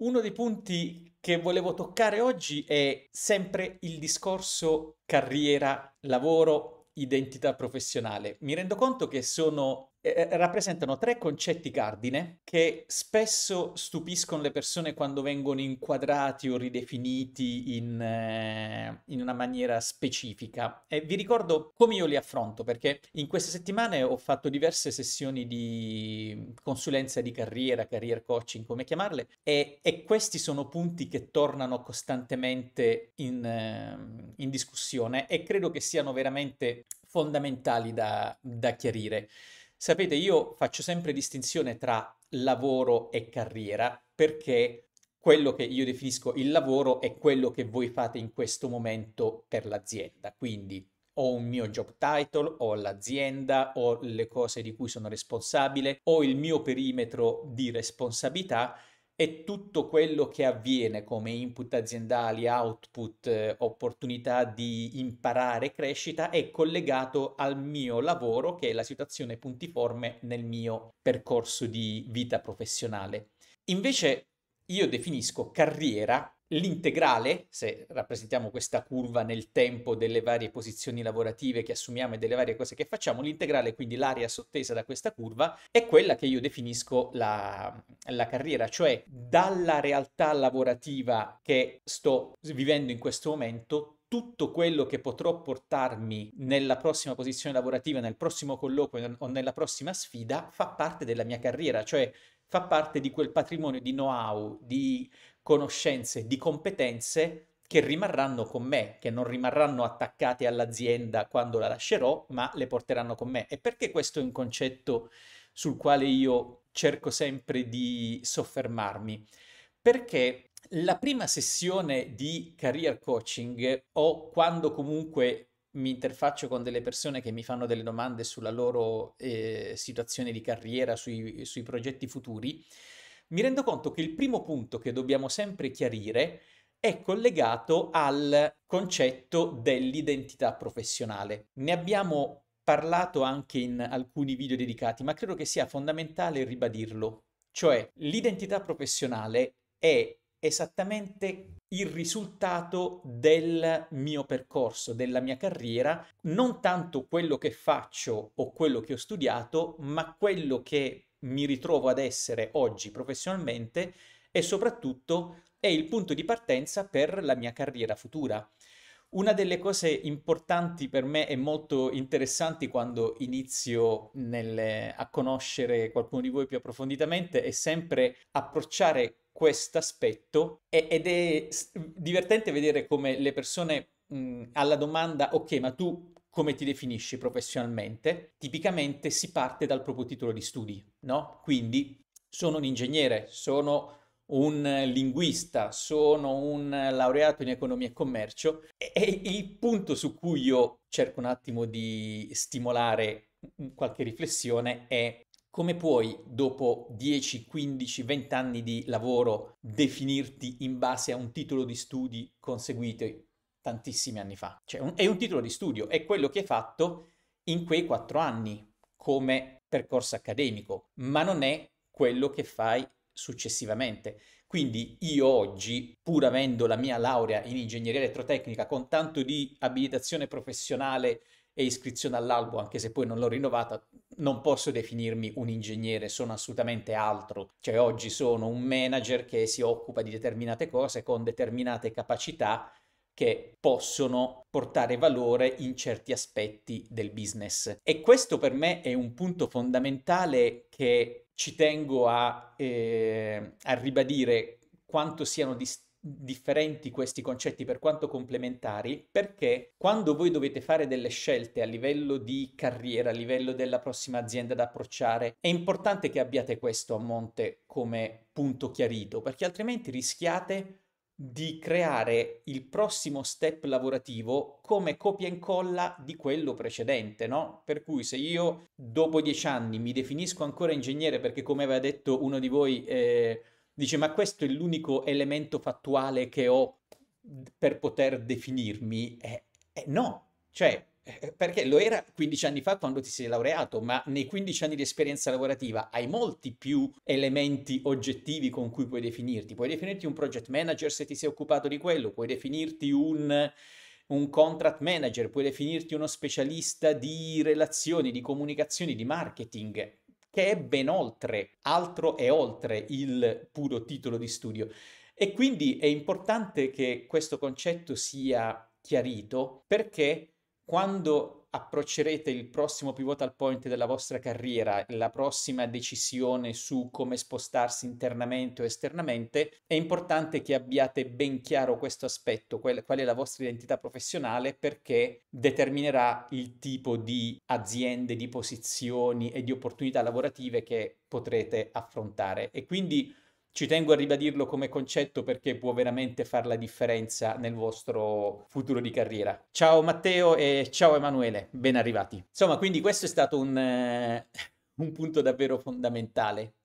Uno dei punti che volevo toccare oggi è sempre il discorso carriera, lavoro, identità professionale. Mi rendo conto che sono eh, eh, rappresentano tre concetti cardine che spesso stupiscono le persone quando vengono inquadrati o ridefiniti in, eh, in una maniera specifica. E vi ricordo come io li affronto, perché in queste settimane ho fatto diverse sessioni di consulenza di carriera, career coaching, come chiamarle, e, e questi sono punti che tornano costantemente in, eh, in discussione e credo che siano veramente fondamentali da, da chiarire. Sapete, io faccio sempre distinzione tra lavoro e carriera perché quello che io definisco il lavoro è quello che voi fate in questo momento per l'azienda. Quindi ho un mio job title, ho l'azienda, ho le cose di cui sono responsabile, ho il mio perimetro di responsabilità e tutto quello che avviene come input aziendali, output, eh, opportunità di imparare, crescita è collegato al mio lavoro che è la situazione puntiforme nel mio percorso di vita professionale. Invece io definisco carriera l'integrale, se rappresentiamo questa curva nel tempo delle varie posizioni lavorative che assumiamo e delle varie cose che facciamo, l'integrale, quindi l'area sottesa da questa curva, è quella che io definisco la, la carriera, cioè dalla realtà lavorativa che sto vivendo in questo momento, tutto quello che potrò portarmi nella prossima posizione lavorativa, nel prossimo colloquio o nella prossima sfida fa parte della mia carriera, cioè fa parte di quel patrimonio di know-how, di conoscenze, di competenze che rimarranno con me, che non rimarranno attaccate all'azienda quando la lascerò, ma le porteranno con me. E perché questo è un concetto sul quale io cerco sempre di soffermarmi? Perché la prima sessione di career coaching o quando comunque mi interfaccio con delle persone che mi fanno delle domande sulla loro eh, situazione di carriera, sui, sui progetti futuri, mi rendo conto che il primo punto che dobbiamo sempre chiarire è collegato al concetto dell'identità professionale. Ne abbiamo parlato anche in alcuni video dedicati, ma credo che sia fondamentale ribadirlo. Cioè, l'identità professionale è esattamente il risultato del mio percorso, della mia carriera, non tanto quello che faccio o quello che ho studiato, ma quello che mi ritrovo ad essere oggi professionalmente e soprattutto è il punto di partenza per la mia carriera futura. Una delle cose importanti per me e molto interessanti quando inizio nel, a conoscere qualcuno di voi più approfonditamente è sempre approcciare questo aspetto ed è divertente vedere come le persone mh, mhmm, alla domanda ok ma tu come ti definisci professionalmente, tipicamente si parte dal proprio titolo di studi, no? Quindi sono un ingegnere, sono un linguista, sono un laureato in economia e commercio e il punto su cui io cerco un attimo di stimolare mhmm, qualche riflessione è come puoi, dopo 10, 15, 20 anni di lavoro, definirti in base a un titolo di studi conseguito tantissimi anni fa? Cioè, un, è un titolo di studio, è quello che hai fatto in quei 4 anni come percorso accademico, ma non è quello che fai successivamente. Quindi io oggi, pur avendo la mia laurea in ingegneria elettrotecnica con tanto di abilitazione professionale e iscrizione all'albo, anche se poi non l'ho rinnovata, non posso definirmi un ingegnere, sono assolutamente altro. Cioè oggi sono un manager che si occupa di determinate cose con determinate capacità che possono portare valore in certi aspetti del business. E questo per me è un punto fondamentale che ci tengo a, eh, a ribadire quanto siano distanti differenti questi concetti per quanto complementari, perché quando voi dovete fare delle scelte a livello di carriera, a livello della prossima azienda da approcciare, è importante che abbiate questo a monte come punto chiarito, perché altrimenti rischiate di creare il prossimo step lavorativo come copia e incolla di quello precedente, no? Per cui se io dopo dieci anni mi definisco ancora ingegnere perché come aveva detto uno di voi eh, dice ma questo è l'unico elemento fattuale che ho per poter definirmi, eh, eh, no, cioè eh, perché lo era 15 anni fa quando ti sei laureato, ma nei 15 anni di esperienza lavorativa hai molti più elementi oggettivi con cui puoi definirti. Puoi definirti un project manager se ti sei occupato di quello, puoi definirti un, un contract manager, puoi definirti uno specialista di relazioni, di comunicazioni, di marketing che è ben oltre, altro e oltre il puro titolo di studio. E quindi è importante che questo concetto sia chiarito perché quando approccerete il prossimo pivotal point della vostra carriera, la prossima decisione su come spostarsi internamente o esternamente, è importante che abbiate ben chiaro questo aspetto, qual, è la vostra identità professionale, perché determinerà il tipo di aziende, di posizioni e di opportunità lavorative che potrete affrontare. E quindi ci tengo a ribadirlo come concetto perché può veramente fare la differenza nel vostro futuro di carriera. Ciao Matteo e ciao Emanuele, ben arrivati. Insomma, quindi questo è stato un, eh, un punto davvero fondamentale